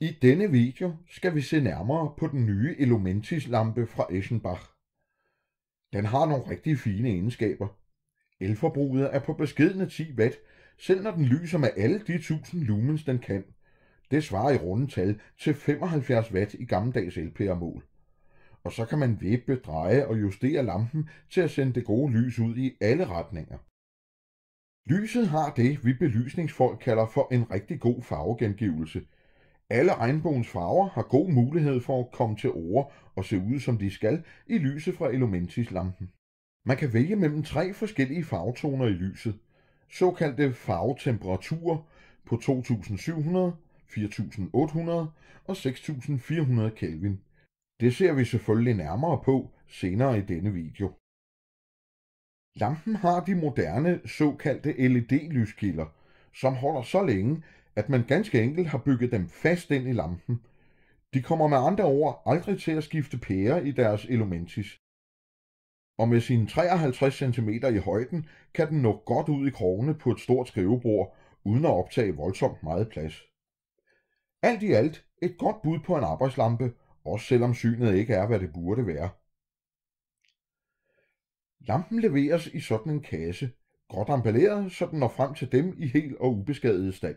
I denne video skal vi se nærmere på den nye Elementis lampe fra Eschenbach. Den har nogle rigtig fine egenskaber. Elforbruget er på beskedne 10 watt, selv når den lyser med alle de 1000 lumens den kan. Det svarer i runde tal til 75 watt i gammeldags LPR-mål. Og så kan man vippe, dreje og justere lampen til at sende det gode lys ud i alle retninger. Lyset har det, vi belysningsfolk kalder for en rigtig god farvegengivelse – alle regnbogens farver har god mulighed for at komme til ord og se ud som de skal i lyset fra Elementis-lampen. Man kan vælge mellem tre forskellige farvetoner i lyset. Såkaldte farvetemperaturer på 2700, 4800 og 6400 Kelvin. Det ser vi selvfølgelig nærmere på senere i denne video. Lampen har de moderne såkaldte LED-lyskilder, som holder så længe, at man ganske enkelt har bygget dem fast ind i lampen. De kommer med andre ord aldrig til at skifte pære i deres elementis. Og med sine 53 cm i højden kan den nå godt ud i krogene på et stort skrivebord, uden at optage voldsomt meget plads. Alt i alt et godt bud på en arbejdslampe, også selvom synet ikke er, hvad det burde være. Lampen leveres i sådan en kasse, godt emballeret, så den når frem til dem i helt og ubeskadiget stand.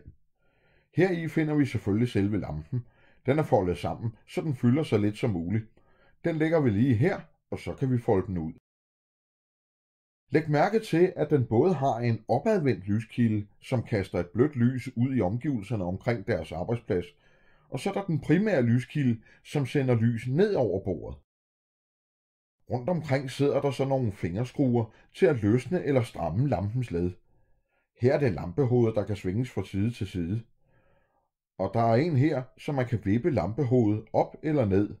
Her i finder vi selvfølgelig selve lampen. Den er foldet sammen, så den fylder så lidt som muligt. Den lægger vi lige her, og så kan vi folde den ud. Læg mærke til, at den både har en opadvendt lyskilde, som kaster et blødt lys ud i omgivelserne omkring deres arbejdsplads, og så er der den primære lyskilde, som sender lys ned over bordet. Rundt omkring sidder der så nogle fingerskruer til at løsne eller stramme lampens led. Her er det lampehovedet, der kan svinges fra side til side. Og der er en her, så man kan vippe lampehovedet op eller ned.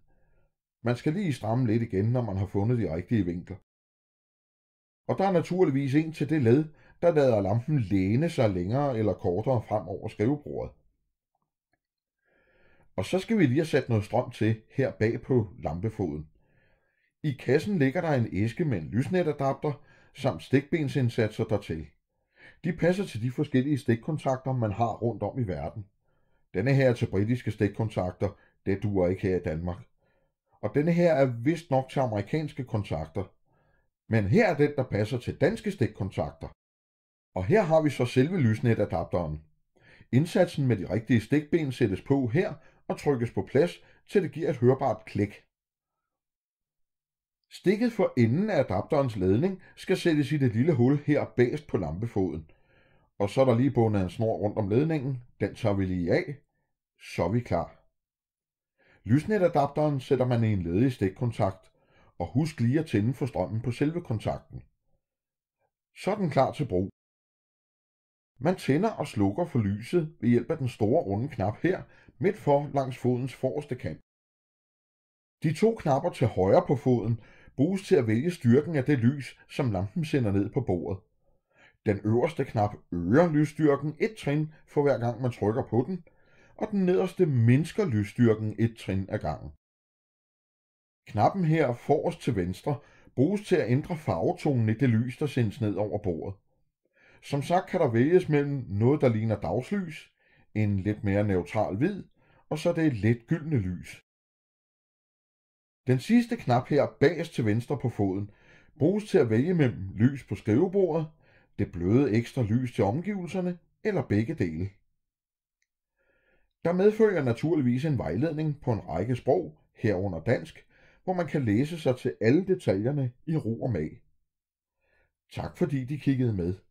Man skal lige stramme lidt igen, når man har fundet de rigtige vinkler. Og der er naturligvis en til det led, der lader lampen læne sig længere eller kortere frem over skrivebordet. Og så skal vi lige have sat noget strøm til her bag på lampefoden. I kassen ligger der en æske med en lysnetadapter samt stikbensindsatser dertil. De passer til de forskellige stikkontakter, man har rundt om i verden. Denne her til britiske stikkontakter, det duer ikke her i Danmark. Og denne her er vist nok til amerikanske kontakter. Men her er den, der passer til danske stikkontakter. Og her har vi så selve lysnetadapteren. Indsatsen med de rigtige stikben sættes på her og trykkes på plads, til det giver et hørbart klik. Stikket for enden af adapterens ledning skal sættes i det lille hul her bagest på lampefoden – og så er der lige bundet en snor rundt om ledningen. Den tager vi lige af. Så er vi klar. Lysnetadapteren sætter man i en ledig stikkontakt, og husk lige at tænde for strømmen på selve kontakten. Så er den klar til brug. Man tænder og slukker for lyset ved hjælp af den store runde knap her, midt for langs fodens forreste kant. De to knapper til højre på foden bruges til at vælge styrken af det lys, som lampen sender ned på bordet. Den øverste knap øger lysstyrken et trin for hver gang man trykker på den, og den nederste mindsker lysstyrken et trin ad gangen. Knappen her forrest til venstre bruges til at ændre farvetonen i det lys, der sendes ned over bordet. Som sagt kan der vælges mellem noget, der ligner dagslys, en lidt mere neutral hvid, og så det let gyldne lys. Den sidste knap her bagerst til venstre på foden bruges til at vælge mellem lys på skrivebordet, det bløde ekstra lys til omgivelserne eller begge dele. Der medfølger naturligvis en vejledning på en række sprog, herunder dansk, hvor man kan læse sig til alle detaljerne i ro og mag. Tak fordi de kiggede med.